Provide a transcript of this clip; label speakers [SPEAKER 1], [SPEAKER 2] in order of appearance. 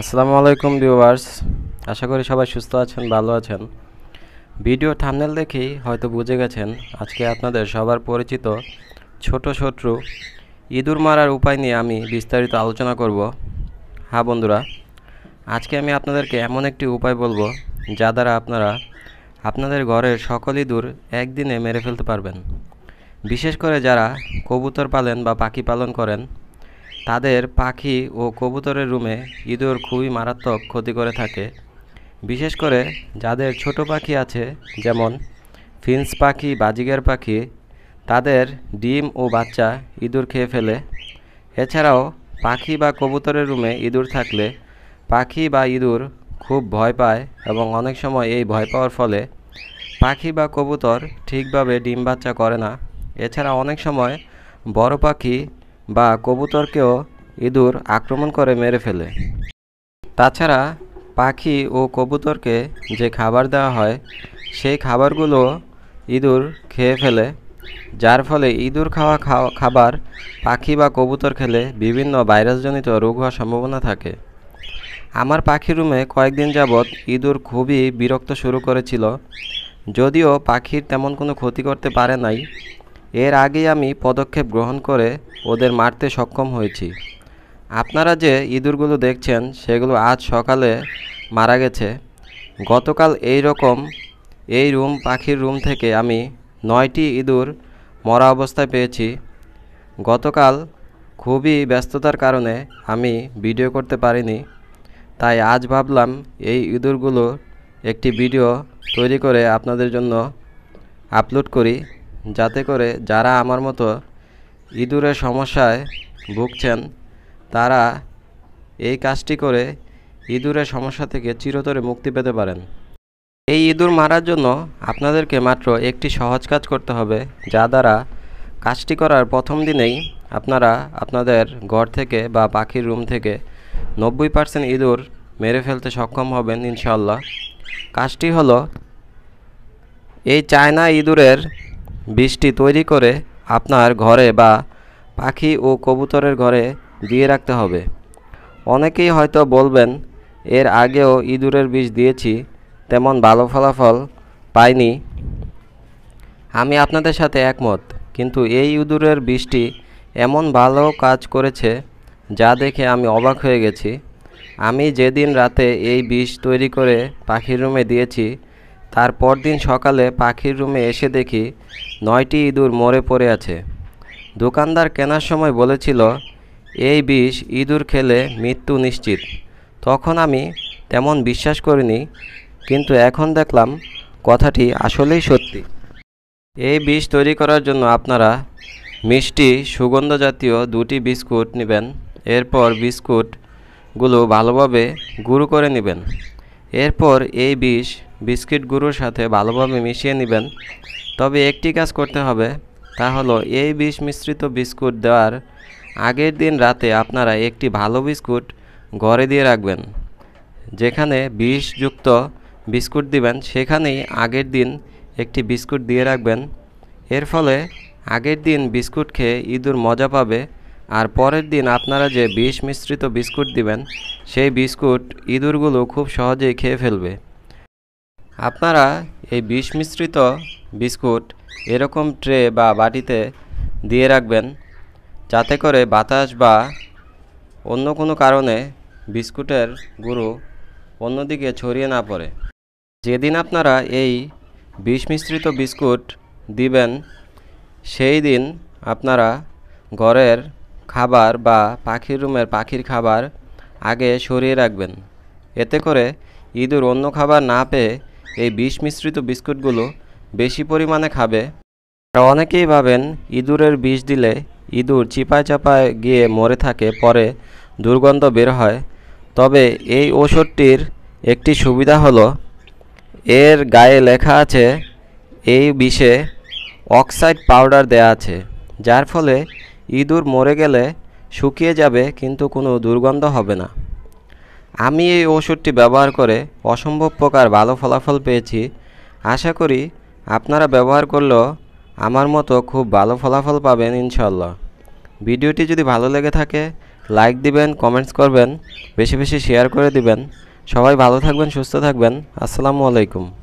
[SPEAKER 1] আসসালামু আলাইকুম ভিউয়ার্স আশা করি সবাই সুস্থ আছেন ভালো আছেন ভিডিও থামনেল দেখেই হয়তো বুঝে গেছেন আজকে আপনাদের সবার পরিচিত ছোট শত্রু ইঁদুর মারার উপায় নিয়ে আমি বিস্তারিত আলোচনা করব হ্যাঁ বন্ধুরা আজকে আমি আপনাদেরকে এমন একটি উপায় বলবো যা দ্বারা আপনারা আপনাদের ঘরের সকল ইঁদুর একদিনে মেরে ফেলতে পারবেন বিশেষ করে যারা কবুতর পালেন বা পাখি পালন করেন তাদের পাখি ও কবুতরের রুমে ইঁদুর খুবই মারাত্মক ক্ষতি করে থাকে বিশেষ করে যাদের ছোট পাখি আছে যেমন ফিন্স পাখি বাজিগের পাখি তাদের ডিম ও বাচ্চা ইঁদুর খেয়ে ফেলে এছাড়াও পাখি বা কবুতরের রুমে ইঁদুর থাকলে পাখি বা ইঁদুর খুব ভয় পায় এবং অনেক সময় এই ভয় পাওয়ার ফলে পাখি বা কবুতর ঠিকভাবে ডিম বাচ্চা করে না এছাড়া অনেক সময় বড় পাখি বা কবুতরকেও ইঁদুর আক্রমণ করে মেরে ফেলে তাছাড়া পাখি ও কবুতরকে যে খাবার দেওয়া হয় সেই খাবারগুলো ইঁদুর খেয়ে ফেলে যার ফলে ইঁদুর খাওয়া খাবার পাখি বা কবুতর খেলে বিভিন্ন ভাইরাসজনিত রোগ হওয়ার সম্ভাবনা থাকে আমার পাখি রুমে কয়েকদিন যাবৎ ইঁদুর খুবই বিরক্ত শুরু করেছিল যদিও পাখির তেমন কোনো ক্ষতি করতে পারে নাই এর আগেই আমি পদক্ষেপ গ্রহণ করে ওদের মারতে সক্ষম হয়েছি আপনারা যে ইঁদুরগুলো দেখছেন সেগুলো আজ সকালে মারা গেছে গতকাল এই রকম এই রুম পাখির রুম থেকে আমি নয়টি ইঁদুর মরা অবস্থায় পেয়েছি গতকাল খুবই ব্যস্ততার কারণে আমি ভিডিও করতে পারিনি তাই আজ ভাবলাম এই ইঁদুরগুলো একটি ভিডিও তৈরি করে আপনাদের জন্য আপলোড করি যাতে করে যারা আমার মতো ইঁদুরের সমস্যায় ভুগছেন তারা এই কাজটি করে ইঁদুরের সমস্যা থেকে চিরতরে মুক্তি পেতে পারেন এই ইঁদুর মারার জন্য আপনাদেরকে মাত্র একটি সহজ কাজ করতে হবে যা দ্বারা কাজটি করার প্রথম দিনেই আপনারা আপনাদের ঘর থেকে বা পাখির রুম থেকে নব্বই পার্সেন্ট ইঁদুর মেরে ফেলতে সক্ষম হবেন ইনশাল্লাহ কাজটি হলো এই চায়না ইঁদুরের বিষটি তৈরি করে আপনার ঘরে বা পাখি ও কবুতরের ঘরে দিয়ে রাখতে হবে অনেকেই হয়তো বলবেন এর আগেও ইঁদুরের বিষ দিয়েছি তেমন ভালো ফলাফল পাইনি আমি আপনাদের সাথে একমত কিন্তু এই ইঁদুরের বিষটি এমন ভালো কাজ করেছে যা দেখে আমি অবাক হয়ে গেছি আমি যেদিন রাতে এই বিষ তৈরি করে পাখির রুমে দিয়েছি তার পরদিন সকালে পাখির রুমে এসে দেখি নয়টি ইঁদুর মরে পড়ে আছে দোকানদার কেনার সময় বলেছিল এই বিষ ইঁদুর খেলে মৃত্যু নিশ্চিত তখন আমি তেমন বিশ্বাস করিনি কিন্তু এখন দেখলাম কথাটি আসলেই সত্যি এই বিষ তৈরি করার জন্য আপনারা মিষ্টি সুগন্ধ জাতীয় দুটি বিস্কুট নেবেন এরপর বিস্কুটগুলো ভালোভাবে গুঁড়ো করে নেবেন এরপর এই বিষ বিস্কিট গুঁড়োর সাথে ভালোভাবে মিশিয়ে নেবেন তবে একটি কাজ করতে হবে তা হলো এই বিষ মিশ্রিত বিস্কুট দেওয়ার আগের দিন রাতে আপনারা একটি ভালো বিস্কুট ঘরে দিয়ে রাখবেন যেখানে বিষযুক্ত বিস্কুট দিবেন সেখানেই আগের দিন একটি বিস্কুট দিয়ে রাখবেন এর ফলে আগের দিন বিস্কুট খেয়ে ইঁদুর মজা পাবে আর পরের দিন আপনারা যে বিষ মিশ্রিত বিস্কুট দিবেন সেই বিস্কুট ইঁদুরগুলো খুব সহজেই খেয়ে ফেলবে আপনারা এই বিষ মিশ্রিত বিস্কুট এরকম ট্রে বা বাটিতে দিয়ে রাখবেন যাতে করে বাতাস বা অন্য কোনো কারণে বিস্কুটের গুঁড়ো অন্যদিকে ছড়িয়ে না পড়ে যেদিন আপনারা এই বিষ মিশ্রিত বিস্কুট দিবেন সেই দিন আপনারা ঘরের খাবার বা পাখির রুমের পাখির খাবার আগে সরিয়ে রাখবেন এতে করে ইঁদুর অন্য খাবার না পেয়ে এই বিষ মিশ্রিত বিস্কুটগুলো বেশি পরিমাণে খাবে অনেকেই ভাবেন ইঁদুরের বিষ দিলে ইঁদুর চিপায় চাপায় গিয়ে মরে থাকে পরে দুর্গন্ধ বের হয় তবে এই ওষুধটির একটি সুবিধা হলো এর গায়ে লেখা আছে এই বিষে অক্সাইড পাউডার দেয়া আছে যার ফলে ইঁদুর মরে গেলে শুকিয়ে যাবে কিন্তু কোনো দুর্গন্ধ হবে না আমি এই ওষুধটি ব্যবহার করে অসম্ভব প্রকার ভালো ফলাফল পেয়েছি আশা করি আপনারা ব্যবহার করলেও আমার মতো খুব ভালো ফলাফল পাবেন ইনশাল্লাহ ভিডিওটি যদি ভালো লেগে থাকে লাইক দিবেন কমেন্টস করবেন বেশি বেশি শেয়ার করে দিবেন সবাই ভালো থাকবেন সুস্থ থাকবেন আসসালামু আলাইকুম